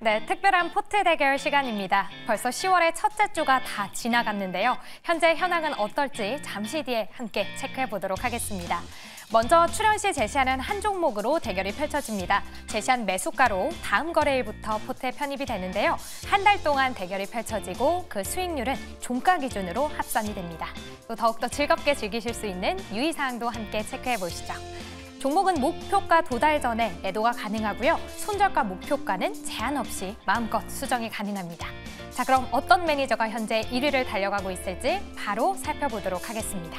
네, 특별한 포트 대결 시간입니다. 벌써 10월의 첫째 주가 다 지나갔는데요. 현재 현황은 어떨지 잠시 뒤에 함께 체크해 보도록 하겠습니다. 먼저 출연 시 제시하는 한 종목으로 대결이 펼쳐집니다. 제시한 매수가로 다음 거래일부터 포트에 편입이 되는데요. 한 달 동안 대결이 펼쳐지고 그 수익률은 종가 기준으로 합산이 됩니다. 또 더욱더 즐겁게 즐기실 수 있는 유의사항도 함께 체크해 보시죠. 종목은 목표가 도달 전에 매도가 가능하고요. 손절과 목표가는 제한 없이 마음껏 수정이 가능합니다. 자, 그럼 어떤 매니저가 현재 1위를 달려가고 있을지 바로 살펴보도록 하겠습니다.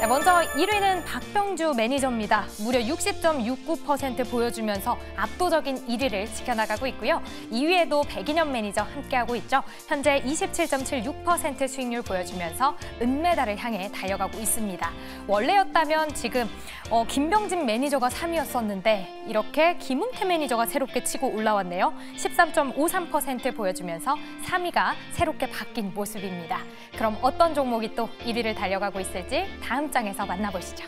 네, 먼저 1위는 박병주 매니저입니다. 무려 60.69% 보여주면서 압도적인 1위를 지켜나가고 있고요. 2위에도 백인현 매니저 함께하고 있죠. 현재 27.76% 수익률 보여주면서 은메달을 향해 달려가고 있습니다. 원래였다면 지금 어, 김병진 매니저가 3위였었는데 이렇게 김웅태 매니저가 새롭게 치고 올라왔네요. 13.53% 보여주면서 3위가 새롭게 바뀐 모습입니다. 그럼 어떤 종목이 또 1위를 달려가고 있을지 다음 장에서 만나보시죠.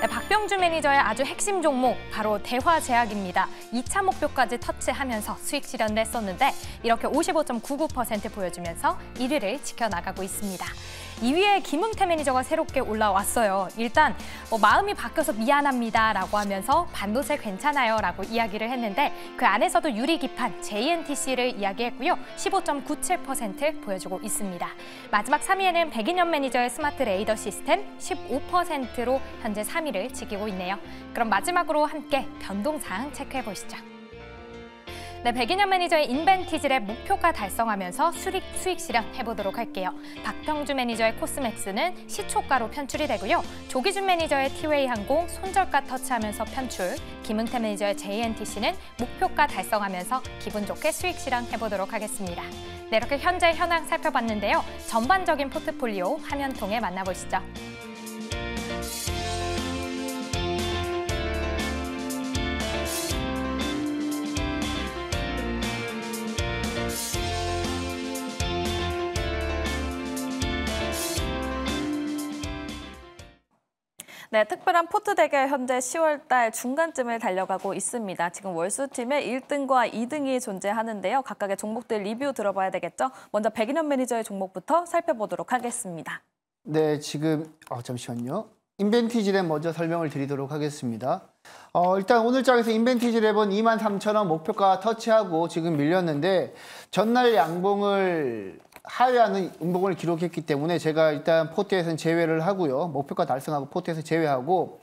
네, 박병주 매니저의 아주 핵심 종목 바로 대화 제약입니다. 2차 목표까지 터치하면서 수익 실현을 했었는데 이렇게 55.99% 보여주면서 1위를 지켜나가고 있습니다. 2위에 김은태 매니저가 새롭게 올라왔어요. 일단 뭐 마음이 바뀌어서 미안합니다라고 하면서 반도체 괜찮아요라고 이야기를 했는데 그 안에서도 유리 기판 JNTC를 이야기했고요. 15.97% 보여주고 있습니다. 마지막 3위에는 백인현 매니저의 스마트 레이더 시스템 15%로 현재 3위를 지키고 있네요. 그럼 마지막으로 함께 변동사항 체크해 보시죠. 네, 백인현 매니저의 인벤티질의 목표가 달성하면서 수익, 수익 실현해보도록 할게요. 박평주 매니저의 코스맥스는 시초가로 편출이 되고요. 조기준 매니저의 티웨이 항공 손절가 터치하면서 편출, 김은태 매니저의 JNTC는 목표가 달성하면서 기분 좋게 수익 실현해보도록 하겠습니다. 네, 이렇게 현재 현황 살펴봤는데요. 전반적인 포트폴리오 화면 통해 만나보시죠. 네, 특별한 포트 대결 현재 10월 달 중간쯤에 달려가고 있습니다. 지금 월수팀의 1등과 2등이 존재하는데요. 각각의 종목들 리뷰 들어봐야 되겠죠? 먼저 백인현 매니저의 종목부터 살펴보도록 하겠습니다. 네, 지금 어, 잠시만요. 인벤티질에 먼저 설명을 드리도록 하겠습니다. 어, 일단 오늘 장에서 인벤티지 랩은 23,000원 목표가 터치하고 지금 밀렸는데 전날 양봉을 하회하는 응복을 기록했기 때문에 제가 일단 포트에서는 제외를 하고요. 목표가 달성하고 포트에서 제외하고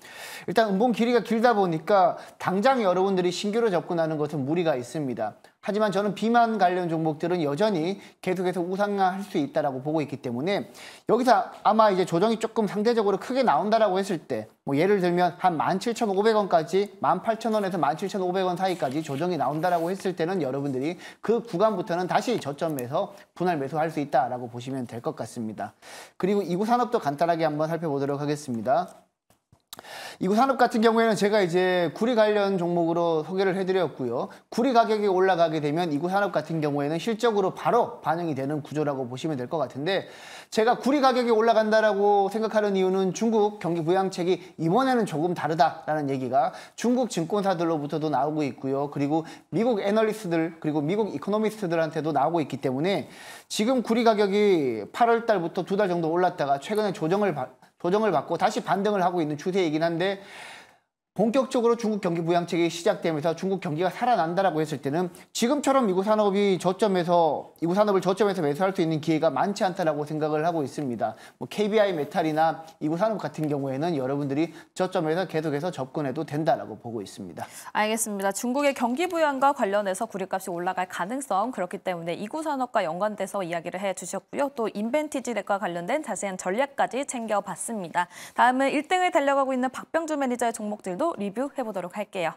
일단 응봉 길이가 길다 보니까 당장 여러분들이 신규로 접근하는 것은 무리가 있습니다. 하지만 저는 비만 관련 종목들은 여전히 계속해서 우상화할수 있다라고 보고 있기 때문에 여기서 아마 이제 조정이 조금 상대적으로 크게 나온다라고 했을 때 뭐 예를 들면 한 17,500원까지 18,000원에서 17,500원 사이까지 조정이 나온다라고 했을 때는 여러분들이 그 구간부터는 다시 저점에서 분할 매수할 수 있다라고 보시면 될 것 같습니다. 그리고 이구 산업도 간단하게 한번 살펴보도록 하겠습니다. 이곳 산업 같은 경우에는 제가 이제 구리 관련 종목으로 소개를 해드렸고요. 구리 가격이 올라가게 되면 이곳 산업 같은 경우에는 실적으로 바로 반영이 되는 구조라고 보시면 될 것 같은데 제가 구리 가격이 올라간다라고 생각하는 이유는 중국 경기 부양책이 이번에는 조금 다르다라는 얘기가 중국 증권사들로부터도 나오고 있고요. 그리고 미국 애널리스트들 그리고 미국 이코노미스트들한테도 나오고 있기 때문에 지금 구리 가격이 8월 달부터 두 달 정도 올랐다가 최근에 조정을 조정을 받고 다시 반등을 하고 있는 추세이긴 한데 본격적으로 중국 경기 부양책이 시작되면서 중국 경기가 살아난다라고 했을 때는 지금처럼 미국 산업이 저점에서 이구 산업을 저점에서 매수할 수 있는 기회가 많지 않다라고 생각을 하고 있습니다. 뭐 KBI 메탈이나 이구 산업 같은 경우에는 여러분들이 저점에서 계속해서 접근해도 된다라고 보고 있습니다. 알겠습니다. 중국의 경기 부양과 관련해서 구리값이 올라갈 가능성 그렇기 때문에 이구 산업과 연관돼서 이야기를 해 주셨고요. 또 인벤티지렉과 관련된 자세한 전략까지 챙겨봤습니다. 다음은 1등을 달려가고 있는 박병주 매니저의 종목들도 리뷰해보도록 할게요.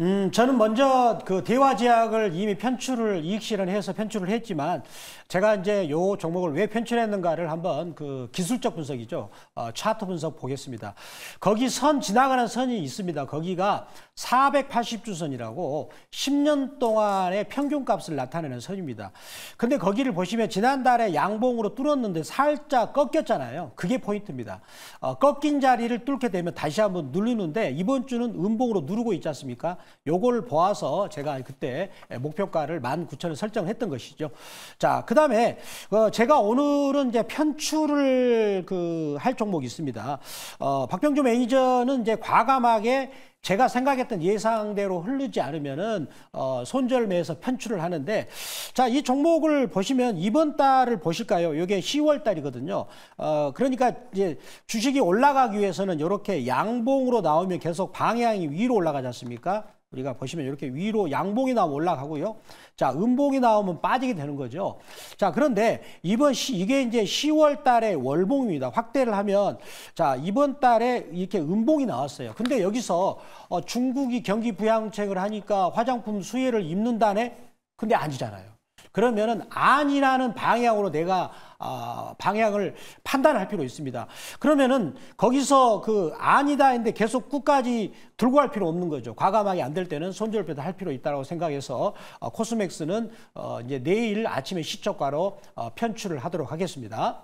음, 저는 먼저 그 대화 제약을 이미 편출을 이익 실현해서 편출을 했지만 제가 이제 요 종목을 왜 편출했는가를 한번 그 기술적 분석이죠. 어, 차트 분석 보겠습니다. 거기 선 지나가는 선이 있습니다. 거기가 480주선이라고 10년 동안의 평균값을 나타내는 선입니다. 근데 거기를 보시면 지난달에 양봉으로 뚫었는데 살짝 꺾였잖아요. 그게 포인트입니다. 어, 꺾인 자리를 뚫게 되면 다시 한번 누르는데 이번 주는 음봉으로 누르고 있지 않습니까? 요걸 보아서 제가 그때 목표가를 19,000원 설정했던 것이죠. 자, 그다음에 어, 제가 오늘은 이제 편출을 그할 종목이 있습니다. 어, 박병주 매니저는 이제 과감하게 제가 생각했던 예상대로 흐르지 않으면은 어, 손절매에서 편출을 하는데 자이 종목을 보시면 이번 달을 보실까요? 이게 10월 달이거든요. 어, 그러니까 이제 주식이 올라가기 위해서는 이렇게 양봉으로 나오면 계속 방향이 위로 올라가지 않습니까? 우리가 보시면 이렇게 위로 양봉이 나오면 올라가고요. 자, 음봉이 나오면 빠지게 되는 거죠. 자, 그런데 이번 시, 이게 이제 10월 달에 월봉입니다. 확대를 하면 자, 이번 달에 이렇게 음봉이 나왔어요. 근데 여기서 어, 중국이 경기 부양책을 하니까 화장품 수혜를 입는다네? 근데 아니잖아요. 그러면은 아니라는 방향으로 내가 아, 방향을 판단할 필요 있습니다. 그러면은 거기서 그 아니다 인데 계속 끝까지 들고 갈 필요 없는 거죠. 과감하게 안 될 때는 손절배도 할 필요 있다고 생각해서 어, 코스맥스는 어, 이제 내일 아침에 시초가로 어, 편출을 하도록 하겠습니다.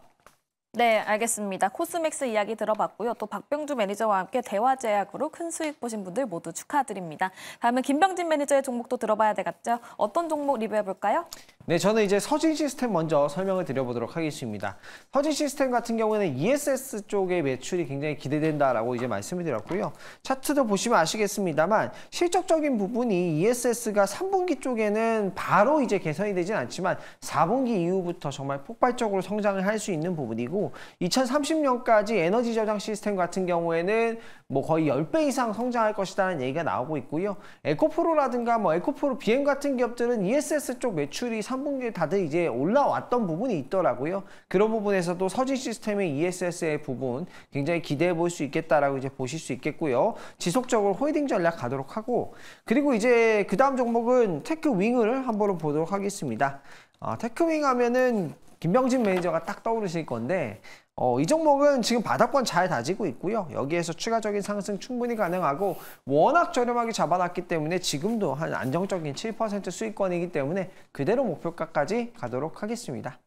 네, 알겠습니다. 코스맥스 이야기 들어봤고요. 또 박병주 매니저와 함께 대화제약으로 큰 수익 보신 분들 모두 축하드립니다. 다음은 김병진 매니저의 종목도 들어봐야 되겠죠? 어떤 종목 리뷰해볼까요? 네, 저는 이제 서진 시스템 먼저 설명을 드려보도록 하겠습니다. 서진 시스템 같은 경우에는 ESS 쪽의 매출이 굉장히 기대된다라고 이제 말씀을 드렸고요. 차트도 보시면 아시겠습니다만 실적적인 부분이 ESS가 3분기 쪽에는 바로 이제 개선이 되진 않지만 4분기 이후부터 정말 폭발적으로 성장을 할 수 있는 부분이고 2030년까지 에너지 저장 시스템 같은 경우에는 뭐 거의 10배 이상 성장할 것이라는 얘기가 나오고 있고요. 에코프로라든가 뭐 에코프로 BM 같은 기업들은 ESS 쪽 매출이 3분기에 다들 이제 올라왔던 부분이 있더라고요. 그런 부분에서도 서진 시스템의 ESS의 부분 굉장히 기대해 볼 수 있겠다라고 이제 보실 수 있겠고요. 지속적으로 홀딩 전략 가도록 하고 그리고 이제 그 다음 종목은 테크 윙을 한번 보도록 하겠습니다. 아, 어, 테크윙 하면은 김병진 매니저가 딱 떠오르실 건데 어, 이 종목은 지금 바닥권 잘 다지고 있고요. 여기에서 추가적인 상승 충분히 가능하고 워낙 저렴하게 잡아놨기 때문에 지금도 한 안정적인 7% 수익권이기 때문에 그대로 목표가까지 가도록 하겠습니다.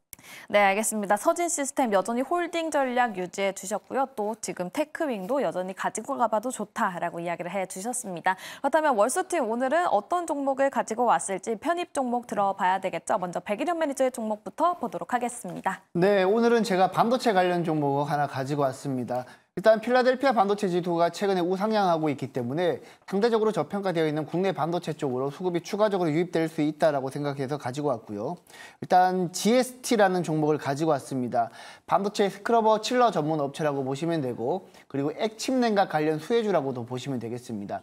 네, 알겠습니다. 서진 시스템 여전히 홀딩 전략 유지해 주셨고요. 또 지금 테크윙도 여전히 가지고 가봐도 좋다라고 이야기를 해 주셨습니다. 그렇다면 월수트 오늘은 어떤 종목을 가지고 왔을지 편입 종목 들어봐야 되겠죠. 먼저 백일현 매니저의 종목부터 보도록 하겠습니다. 네, 오늘은 제가 반도체 관련 종목 하나 가지고 왔습니다. 일단 필라델피아 반도체 지수가 최근에 우상향하고 있기 때문에 상대적으로 저평가되어 있는 국내 반도체 쪽으로 수급이 추가적으로 유입될 수 있다라고 생각해서 가지고 왔고요. 일단 GST라는 종목을 가지고 왔습니다. 반도체 스크러버 칠러 전문 업체라고 보시면 되고 그리고 액침냉각 관련 수혜주라고도 보시면 되겠습니다.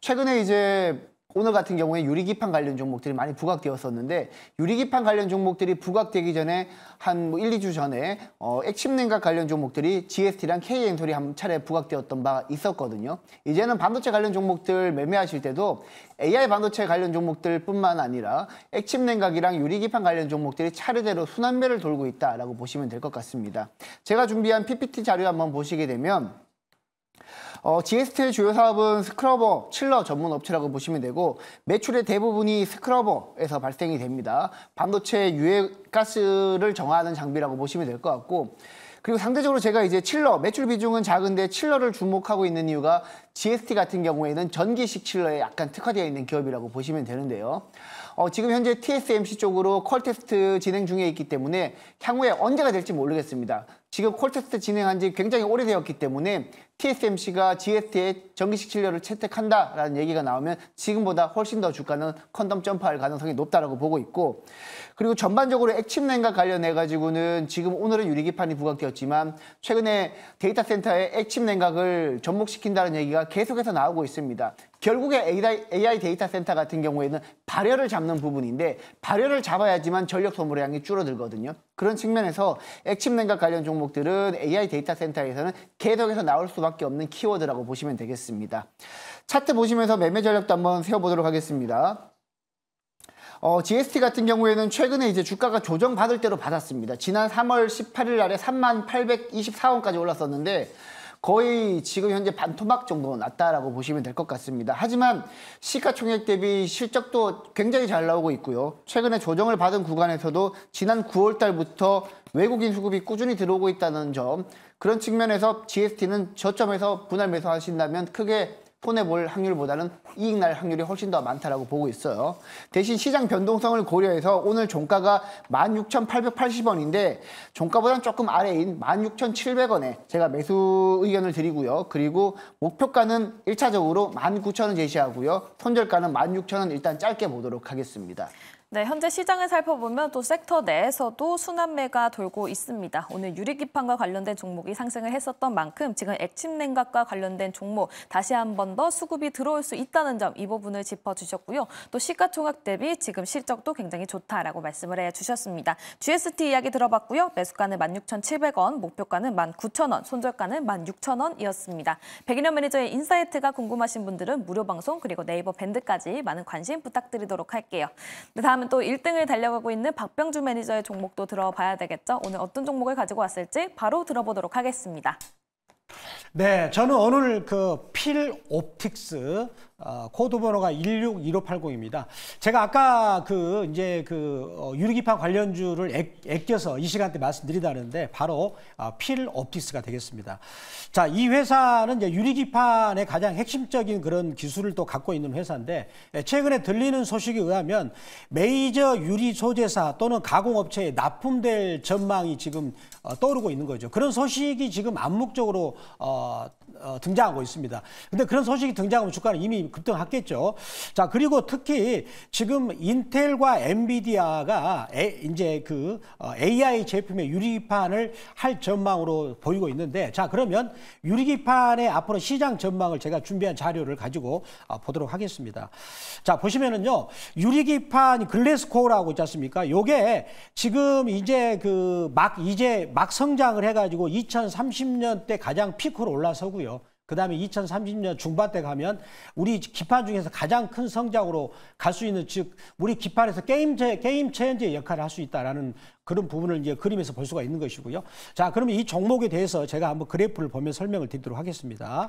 최근에 이제 오늘 같은 경우에 유리기판 관련 종목들이 많이 부각되었었는데 유리기판 관련 종목들이 부각되기 전에 한뭐 1, 2주 전에 어, 액침냉각 관련 종목들이 GST랑 KN솔이 한 차례 부각되었던 바 있었거든요. 이제는 반도체 관련 종목들 매매하실 때도 AI 반도체 관련 종목들뿐만 아니라 액침냉각이랑 유리기판 관련 종목들이 차례대로 순환매를 돌고 있다라고 보시면 될 것 같습니다. 제가 준비한 PPT 자료 한번 보시게 되면 어, GST의 주요 사업은 스크러버, 칠러 전문 업체라고 보시면 되고 매출의 대부분이 스크러버에서 발생이 됩니다. 반도체 유해가스를 정화하는 장비라고 보시면 될 것 같고 그리고 상대적으로 제가 이제 칠러, 매출 비중은 작은데 칠러를 주목하고 있는 이유가 GST 같은 경우에는 전기식 칠러에 약간 특화되어 있는 기업이라고 보시면 되는데요. 어, 지금 현재 TSMC 쪽으로 콜 테스트 진행 중에 있기 때문에 향후에 언제가 될지 모르겠습니다. 지금 콜 테스트 진행한 지 굉장히 오래되었기 때문에 TSMC가 g s t 에 전기식 진료를 채택한다라는 얘기가 나오면 지금보다 훨씬 더 주가는 컨덤 점프할 가능성이 높다라고 보고 있고 그리고 전반적으로 액침냉과 관련해 가지고는 지금 오늘은 유리기판이 부각되었지만 최근에 데이터 센터에 액침 냉각을 접목시킨다는 얘기가 계속해서 나오고 있습니다. 결국에 AI 데이터 센터 같은 경우에는 발열을 잡는 부분인데 발열을 잡아야지만 전력 소모량이 줄어들거든요. 그런 측면에서 액침 냉각 관련 종목들은 AI 데이터 센터에서는 계속해서 나올 수밖에 수밖에 없는 키워드라고 보시면 되겠습니다. 차트 보시면서 매매 전략도 한번 세워보도록 하겠습니다. 어, GST 같은 경우에는 최근에 이제 주가가 조정받을 때로 받았습니다. 지난 3월 18일 날에 38,824원까지 올랐었는데 거의 지금 현재 반토막 정도 났다라고 보시면 될 것 같습니다. 하지만 시가총액 대비 실적도 굉장히 잘 나오고 있고요. 최근에 조정을 받은 구간에서도 지난 9월 달부터 외국인 수급이 꾸준히 들어오고 있다는 점 그런 측면에서 GST는 저점에서 분할 매수하신다면 크게 손해볼 확률보다는 이익 날 확률이 훨씬 더 많다라고 보고 있어요. 대신 시장 변동성을 고려해서 오늘 종가가 16,880원인데 종가보다는 조금 아래인 16,700원에 제가 매수 의견을 드리고요. 그리고 목표가는 1차적으로 19,000원 제시하고요. 손절가는 16,000원 일단 짧게 보도록 하겠습니다. 네, 현재 시장을 살펴보면 또 섹터 내에서도 순환매가 돌고 있습니다. 오늘 유리기판과 관련된 종목이 상승을 했었던 만큼 지금 액침 냉각과 관련된 종목 다시 한 번 더 수급이 들어올 수 있다는 점 이 부분을 짚어주셨고요. 또 시가총액 대비 지금 실적도 굉장히 좋다라고 말씀을 해주셨습니다. GST 이야기 들어봤고요. 매수가는 16,700원, 목표가는 19,000원, 손절가는 16,000원이었습니다. 백인현 매니저의 인사이트가 궁금하신 분들은 무료 방송 그리고 네이버 밴드까지 많은 관심 부탁드리도록 할게요. 네, 다음 다음은또 1등을 달려가고 있는 박병주 매니저의 종목도 들어봐야 되겠죠. 오늘 어떤 종목을 가지고 왔을지 바로 들어보도록 하겠습니다. 네, 저는 오늘 그필 옵틱스 어, 코드 번호가 161580입니다. 제가 아까 그 이제 그 어, 유리기판 관련주를 아껴서 이 시간대 말씀드리다는데 바로 어, 필 옵틱스가 되겠습니다. 자, 이 회사는 이제 유리기판의 가장 핵심적인 그런 기술을 또 갖고 있는 회사인데 예, 최근에 들리는 소식에 의하면 메이저 유리 소재사 또는 가공업체에 납품될 전망이 지금 떠오르고 있는 거죠. 그런 소식이 지금 암묵적으로 어, 등장하고 있습니다. 근데 그런 소식이 등장하면 주가는 이미 급등했겠죠. 자, 그리고 특히 지금 인텔과 엔비디아가 에, 이제 그 AI 어, 제품의 유리기판을 할 전망으로 보이고 있는데 자, 그러면 유리기판의 앞으로 시장 전망을 제가 준비한 자료를 가지고 어, 보도록 하겠습니다. 자, 보시면은요. 유리기판 글래스코어라고 있지 않습니까? 요게 지금 이제 그 막 이제 막 성장을 해 가지고 2030년 대 가장 피크로 올라서고 하고요. 그 다음에 2030년 중반 때 가면 우리 기판 중에서 가장 큰 성장으로 갈 수 있는 즉 우리 기판에서 게임 체 게임 체인지의 역할을 할 수 있다라는 그런 부분을 이제 그림에서 볼 수가 있는 것이고요. 자, 그러면 이 종목에 대해서 제가 한번 그래프를 보면 설명을 드리도록 하겠습니다.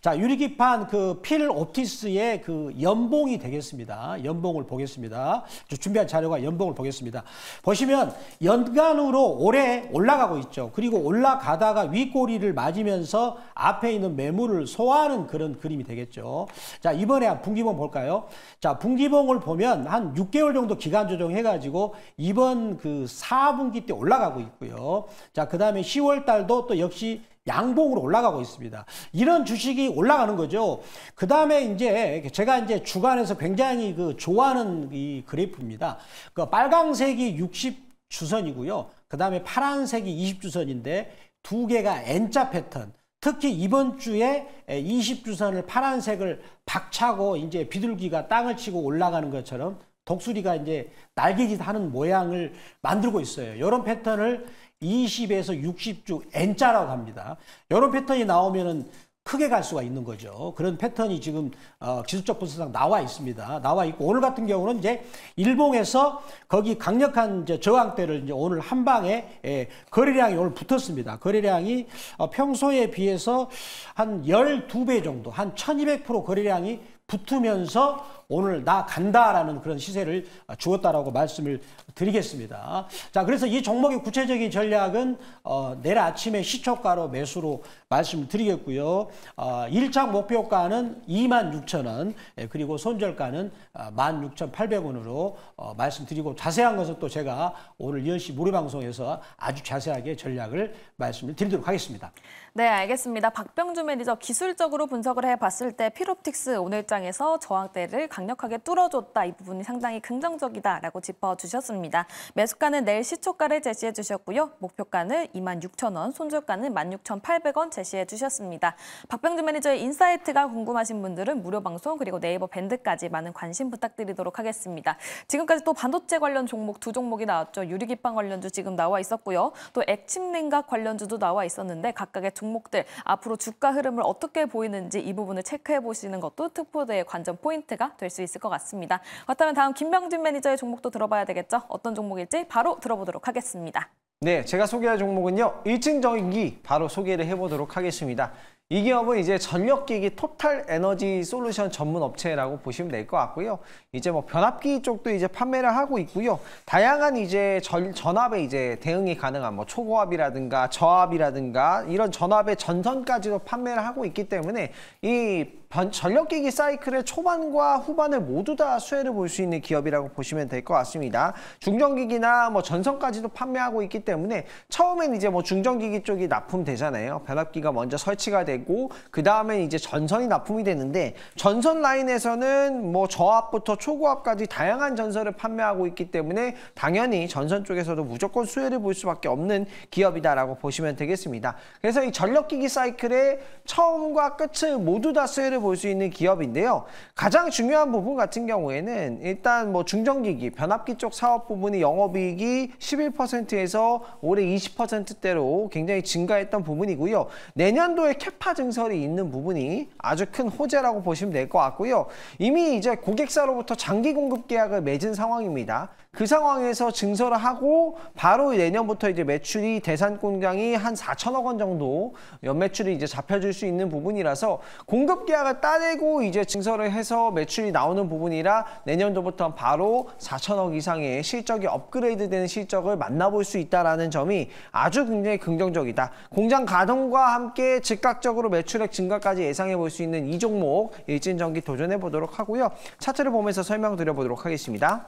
자, 유리기판 그필 옵티스의 그 연봉이 되겠습니다. 연봉을 보겠습니다. 준비한 자료가 연봉을 보겠습니다. 보시면 연간으로 올해 올라가고 있죠. 그리고 올라가다가 윗꼬리를 맞으면서 앞에 있는 매물을 소화하는 그런 그림이 되겠죠. 자, 이번에 한 분기봉 볼까요? 자, 분기봉을 보면 한 6개월 정도 기간 조정해가지고 이번 그 4분기 때 올라가고 있고요. 자, 그 다음에 10월 달도 또 역시 양봉으로 올라가고 있습니다. 이런 주식이 올라가는 거죠. 그 다음에 이제 제가 이제 주간에서 굉장히 그 좋아하는 이 그래프입니다. 그 빨강색이 60 주선이고요. 그 다음에 파란색이 20주선인데 두 개가 N자 패턴. 특히 이번 주에 20주선을 파란색을 박차고 이제 비둘기가 땅을 치고 올라가는 것처럼 독수리가 이제 날개짓 하는 모양을 만들고 있어요. 이런 패턴을 20에서 60주 N자라고 합니다. 이런 패턴이 나오면은 크게 갈 수가 있는 거죠. 그런 패턴이 지금 어, 기술적 분석상 나와 있습니다. 나와 있고 오늘 같은 경우는 이제 일봉에서 거기 강력한 이제 저항대를 이제 오늘 한 방에 예, 거래량이 오늘 붙었습니다. 거래량이 어, 평소에 비해서 한 12배 정도 한 1200% 거래량이 붙으면서 오늘 나 간다라는 그런 시세를 주었다라고 말씀을 드리겠습니다. 자, 그래서 이 종목의 구체적인 전략은 어, 내일 아침에 시초가로 매수로 말씀을 드리겠고요. 어, 1차 목표가는 26,000원, 예, 그리고 손절가는 16,800원으로 어, 어, 말씀드리고 자세한 것은 또 제가 오늘 연시 무료방송에서 아주 자세하게 전략을 말씀을 드리도록 하겠습니다. 네, 알겠습니다. 박병주 매니저 기술적으로 분석을 해봤을 때 피롭틱스 오늘장에서 저항대를 강 강력하게 뚫어줬다. 이 부분이 상당히 긍정적이다라고 짚어주셨습니다. 매수가는 내일 시초가를 제시해 주셨고요. 목표가는 26,000원, 손절가는 16,800원 제시해 주셨습니다. 박병주 매니저의 인사이트가 궁금하신 분들은 무료 방송 그리고 네이버 밴드까지 많은 관심 부탁드리도록 하겠습니다. 지금까지 또 반도체 관련 종목 두 종목이 나왔죠. 유리기판 관련주 지금 나와 있었고요. 또 액침 냉각 관련주도 나와 있었는데 각각의 종목들 앞으로 주가 흐름을 어떻게 보이는지 이 부분을 체크해 보시는 것도 특포대의 관전 포인트가 될수 있을 것 같습니다. 그렇다면 다음 김병준 매니저의 종목도 들어봐야 되겠죠? 어떤 종목일지 바로 들어보도록 하겠습니다. 네, 제가 소개할 종목은요. 1층 전기 바로 소개를 해보도록 하겠습니다. 이 기업은 이제 전력기기 토탈 에너지 솔루션 전문 업체라고 보시면 될 것 같고요. 이제 뭐 변압기 쪽도 이제 판매를 하고 있고요. 다양한 이제 전, 전압에 이제 대응이 가능한 뭐 초고압이라든가 저압이라든가 이런 전압의 전선까지도 판매를 하고 있기 때문에 이 전력기기 사이클의 초반과 후반을 모두 다 수혜를 볼 수 있는 기업이라고 보시면 될 것 같습니다. 중전기기나 뭐 전선까지도 판매하고 있기 때문에 처음엔 이제 뭐 중전기기 쪽이 납품되잖아요. 변압기가 먼저 설치가 되고 그 다음엔 이제 전선이 납품이 되는데 전선 라인에서는 뭐 저압부터 초고압까지 다양한 전선을 판매하고 있기 때문에 당연히 전선 쪽에서도 무조건 수혜를 볼 수밖에 없는 기업이다라고 보시면 되겠습니다. 그래서 이 전력기기 사이클의 처음과 끝을 모두 다 수혜를 볼수 있는 기업인데요. 가장 중요한 부분 같은 경우에는 일단 뭐 중전기기, 변압기 쪽 사업 부분이 영업이익이 11%에서 올해 20%대로 굉장히 증가했던 부분이고요. 내년도에 캐파 증설이 있는 부분이 아주 큰 호재라고 보시면 될 것 같고요. 이미 이제 고객사로부터 장기 공급 계약을 맺은 상황입니다. 그 상황에서 증설을 하고 바로 내년부터 이제 매출이 대산 공장이 한 4천억 원 정도 연매출이 이제 잡혀줄 수 있는 부분이라서 공급 계약을 따내고 이제 증설을 해서 매출이 나오는 부분이라 내년도부터 바로 4천억 이상의 실적이 업그레이드되는 실적을 만나볼 수 있다라는 점이 아주 굉장히 긍정적이다. 공장 가동과 함께 즉각적으로 매출액 증가까지 예상해 볼 수 있는 이 종목 일진전기 도전해 보도록 하고요. 차트를 보면서 설명드려 보도록 하겠습니다.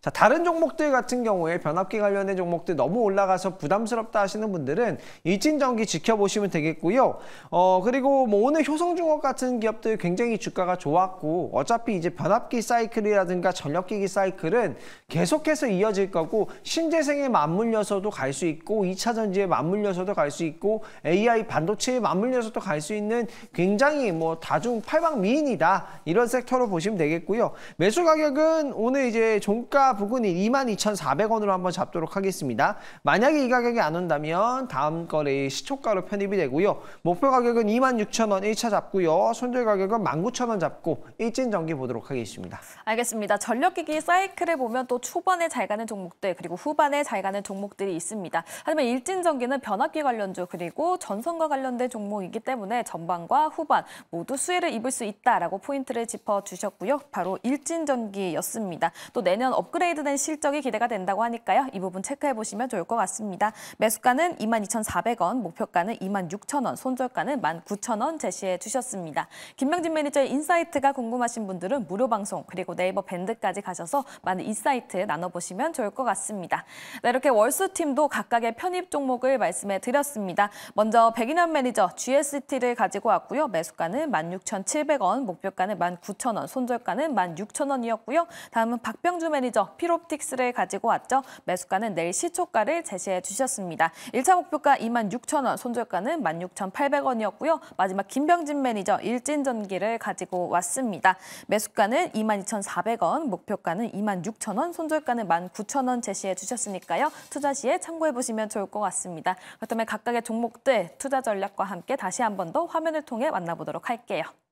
자, 다른 종목들 같은 경우에 변압기 관련된 종목들 너무 올라가서 부담스럽다 하시는 분들은 일진전기 지켜보시면 되겠고요. 어, 그리고 뭐 오늘 효성중업 같은 기업들 굉장히 주가가 좋았고 어차피 이제 변압기 사이클이라든가 전력기기 사이클은 계속해서 이어질 거고 신재생에 맞물려서도 갈 수 있고 2차전지에 맞물려서도 갈 수 있고 AI 반도체에 맞물려서도 갈 수 있는 굉장히 뭐 다중 팔방 미인이다 이런 섹터로 보시면 되겠고요. 매수 가격은 오늘 이제 종가 부근인 22,400원으로 한번 잡도록 하겠습니다. 만약에 이 가격이 안 온다면 다음 거래의 시초가로 편입이 되고요. 목표 가격은 26,000원 1차 잡고요. 손절 가격은 19,000원 잡고 일진 전기 보도록 하겠습니다. 알겠습니다. 전력기기 사이클을 보면 또 초반에 잘 가는 종목들 그리고 후반에 잘 가는 종목들이 있습니다. 하지만 일진 전기는 변압기 관련주 그리고 전선과 관련된 종목이기 때문에 전반과 후반 모두 수혜를 입을 수 있다라고 포인트를 짚어주셨고요. 바로 일진 전기였습니다. 또 내년 업글 업그레이드된 실적이 기대가 된다고 하니까요. 이 부분 체크해 보시면 좋을 것 같습니다. 매수가는 22,400원, 목표가는 26,000원, 손절가는 19,000원 제시해 주셨습니다. 김명진 매니저의 인사이트가 궁금하신 분들은 무료 방송 그리고 네이버 밴드까지 가셔서 많은 인사이트 나눠보시면 좋을 것 같습니다. 네, 이렇게 월수팀도 각각의 편입 종목을 말씀해 드렸습니다. 먼저 백인현 매니저 GST를 가지고 왔고요. 매수가는 16,700원, 목표가는 19,000원, 손절가는 16,000원이었고요. 다음은 박병주 매니저 분석 피롭틱스를 가지고 왔죠. 매수가는 내일 시초가를 제시해 주셨습니다. 1차 목표가 2 6 0 0 0 원, 손절가는 1 6,800원이었고요. 마지막 김병진 매니저 일진전기를 가지고 왔습니다. 매수가는 2 2,400원, 목표가는 2 6 0 0 0 원, 손절가는 1 9 0 0 0원 제시해 주셨으니까요. 투자 시에 참고해 보시면 좋을 것 같습니다. 그렇다면 각각의 종목들 투자 전략과 함께 다시 한 번 더 화면을 통해 만나보도록 할게요.